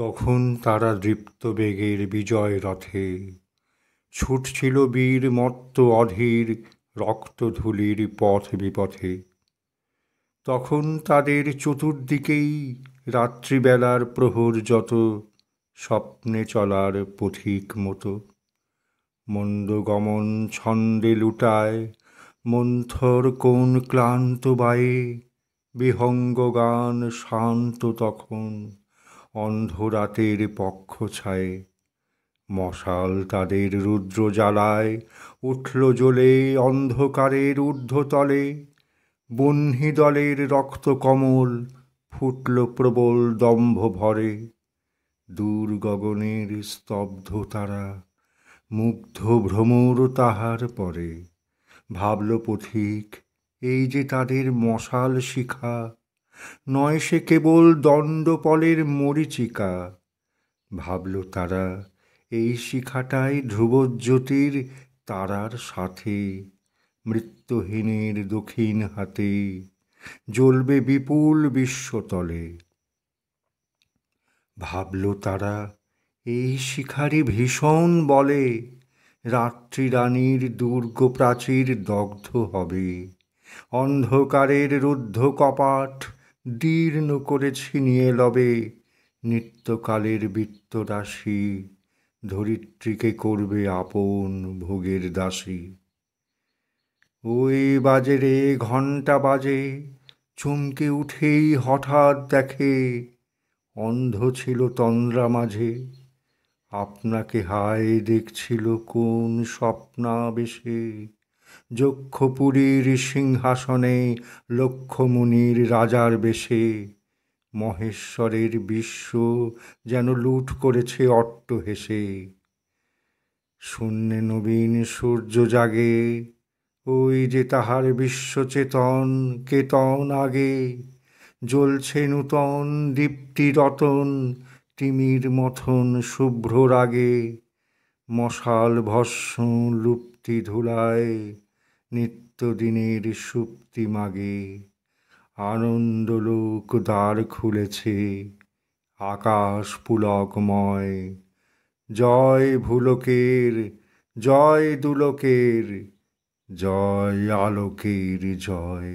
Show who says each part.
Speaker 1: তখন তারা দৃপ্ত বেগের বিজয় রথে ছুটছিল বীর মত্ত অধীর রক্তধুলির পথ বিপথে তখন তাদের চতুর্দিকেই রাত্রিবেলার প্রহর যত স্বপ্নে চলার পথিক মতো মন্দগমন ছন্দে লুটায় মন্থর কোন ক্লান্ত বায়ে বিহঙ্গ গান শান্ত তখন অন্ধ রাতের পক্ষ ছায়ে মশাল তাদের রুদ্র জ্বালায় উঠল জ্বলে অন্ধকারের ঊর্ধ্বতলে বহ্নি দলের রক্তকমল ফুটল প্রবল দম্ভ ভরে দূর গগনের স্তব্ধ তারা মুগ্ধ ভ্রমর তাহার পরে ভাবল পথিক এই যে তাদের মশাল শিখা নয় সে কেবল দণ্ডপলের মরীচিকা ভাবল তারা এই শিখাটাই ধ্রুবজ্যোতির তারার সাথে মৃত্যুহীনের দক্ষিণ হাতে জ্বলবে বিপুল বিশ্বতলে ভাবল তারা এই শিখারি ভীষণ বলে রাত্রি রানীর দুর্গ প্রাচীর দগ্ধ হবে অন্ধকারের রুদ্ধ কপাট দীর্ণ করে ছিনিয়ে লবে নিত্যকালের বৃত্ত রাশি ধরিত্রীকে করবে আপন ভোগের দাসী ওই বাজারে ঘণ্টা বাজে চমকে উঠেই হঠাৎ দেখে অন্ধ ছিল তন্দ্রা মাঝে আপনাকে হায় দেখছিল কোন স্বপ্নাবেশে যক্ষপুরীর সিংহাসনে লক্ষ্যমুনির রাজার বেশে মহেশ্বরের বিশ্ব যেন লুট করেছে অট্ট হেসে শূন্য নবীন সূর্য জাগে ওই যে তাহার বিশ্বচেতন কেতন আগে জ্বলছে নূতন দীপ্তি রতন তিমির মথন শুভ্র রাগে মশাল ভস্ম লুপ্ত মূর্তি ধুলায় নিত্যদিনের সুপ্তি মাগে আনন্দলোক দ্বার খুলেছে আকাশ পুলকময় জয় ভুলকের জয় দুলকের জয় আলোকের জয়